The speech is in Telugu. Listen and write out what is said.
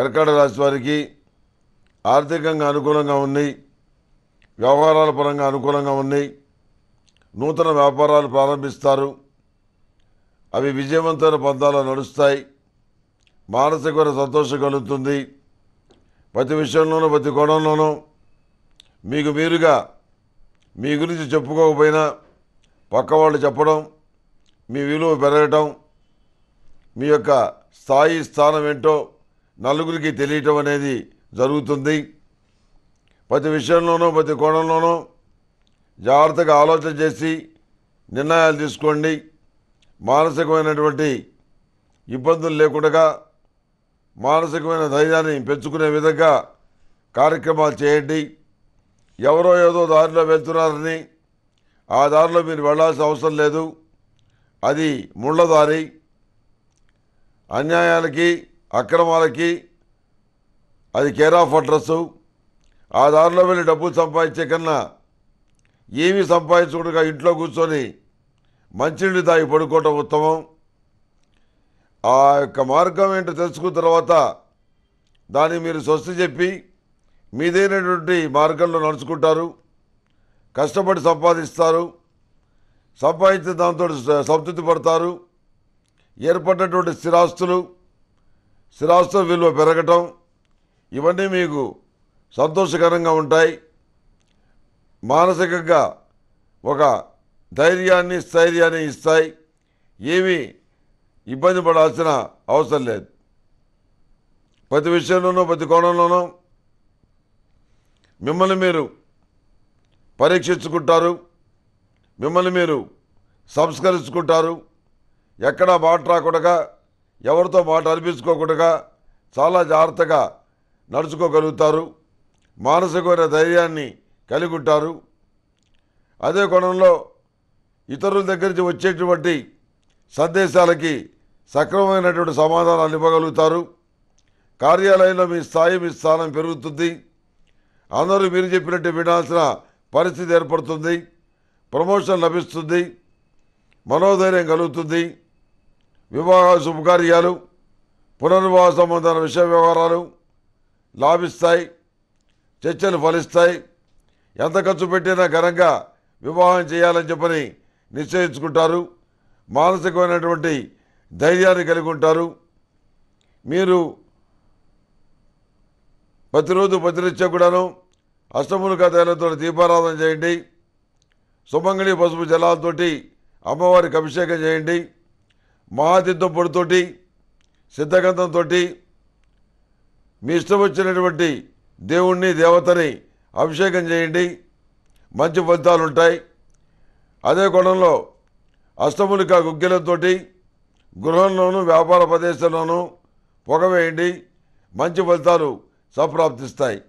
కర్కాటక రాశి వారికి ఆర్థికంగా అనుకూలంగా ఉన్నాయి వ్యవహారాల పరంగా అనుకూలంగా ఉన్నాయి నూతన వ్యాపారాలు ప్రారంభిస్తారు అవి విజయవంతమైన పంతాలు నడుస్తాయి మానసికమైన సంతోషం కలుగుతుంది ప్రతి విషయంలోనూ ప్రతి కోణంలోనూ మీకు మీరుగా మీ గురించి చెప్పుకోకపోయినా పక్క వాళ్ళు చెప్పడం మీ విలువ పెరగటం మీ యొక్క స్థాయి స్థానం ఏంటో నలుగురికి తెలియటం అనేది జరుగుతుంది ప్రతి విషయంలోనూ ప్రతి కోణంలోనూ జాగ్రత్తగా ఆలోచన చేసి నిర్ణయాలు తీసుకోండి మానసికమైనటువంటి ఇబ్బందులు లేకుండా మానసికమైన ధైర్యాన్ని పెంచుకునే విధంగా కార్యక్రమాలు చేయండి ఎవరో ఏదో దారిలో వెళ్తున్నారని ఆ దారిలో మీరు వెళ్లాల్సిన అవసరం లేదు అది ముళ్ళదారి అన్యాయాలకి అక్రమాలకి అది కేర్ ఆఫ్ అడ్రస్సు ఆ దారిలో వెళ్ళి డబ్బులు సంపాదించే కన్నా ఏమీ సంపాదించకుండా ఇంట్లో కూర్చొని మంచినీళ్ళు తాగి పడుకోవటం ఉత్తమం ఆ యొక్క మార్గం ఏంటో తెలుసుకున్న తర్వాత దాన్ని మీరు స్వస్తి చెప్పి మీదైనటువంటి మార్గంలో నడుచుకుంటారు కష్టపడి సంపాదిస్తారు సంపాదించిన దాంతో సంతృప్తి పడతారు ఏర్పడినటువంటి స్థిరాస్తులు స్థిరాస్తుల విలువ పెరగటం ఇవన్నీ మీకు సంతోషకరంగా ఉంటాయి మానసికంగా ఒక ధైర్యాన్ని స్థైర్యాన్ని ఇస్తాయి ఏమీ ఇబ్బంది పడాల్సిన అవసరం లేదు ప్రతి విషయంలోనూ ప్రతి కోణంలోనూ మిమ్మల్ని మీరు పరీక్షించుకుంటారు మిమ్మల్ని మీరు సంస్కరించుకుంటారు ఎక్కడా బాట రాకుండా ఎవరితో మాట అనిపించుకోకుండా చాలా జాగ్రత్తగా నడుచుకోగలుగుతారు మానసికమైన ధైర్యాన్ని కలిగి ఉంటారు అదే కోణంలో ఇతరుల దగ్గర నుంచి వచ్చేటువంటి సందేశాలకి సక్రమమైనటువంటి సమాధానాలు ఇవ్వగలుగుతారు కార్యాలయంలో మీ స్థాయి మీ స్థానం పెరుగుతుంది అందరూ మీరు చెప్పినట్టు వినాల్సిన పరిస్థితి ఏర్పడుతుంది ప్రమోషన్ లభిస్తుంది మనోధైర్యం కలుగుతుంది వివాహ శుభకార్యాలు పునర్వాస సంబంధాల విషయ వ్యవహారాలు లాభిస్తాయి చర్చలు ఫలిస్తాయి ఎంత ఖర్చు పెట్టినా ఘనంగా వివాహం చేయాలని చెప్పని నిశ్చయించుకుంటారు మానసికమైనటువంటి ధైర్యాన్ని కలిగి ఉంటారు మీరు ప్రతిరోజు ప్రతినిత్యం కూడాను అష్టములక తైలంతో దీపారాధన చేయండి సుమంగళి పసుపు జలాలతోటి అమ్మవారికి అభిషేకం చేయండి మహాతిత్వ పొడితోటి సిద్ధగంధంతో మీ ఇష్టం వచ్చినటువంటి దేవుణ్ణి దేవతని అభిషేకం చేయండి మంచి ఫలితాలు ఉంటాయి అదే కోణంలో అష్టములిక గుగ్గిలతో గృహంలోనూ వ్యాపార ప్రదేశంలోనూ పొగవేయండి మంచి ఫలితాలు సప్రాప్తిస్తాయి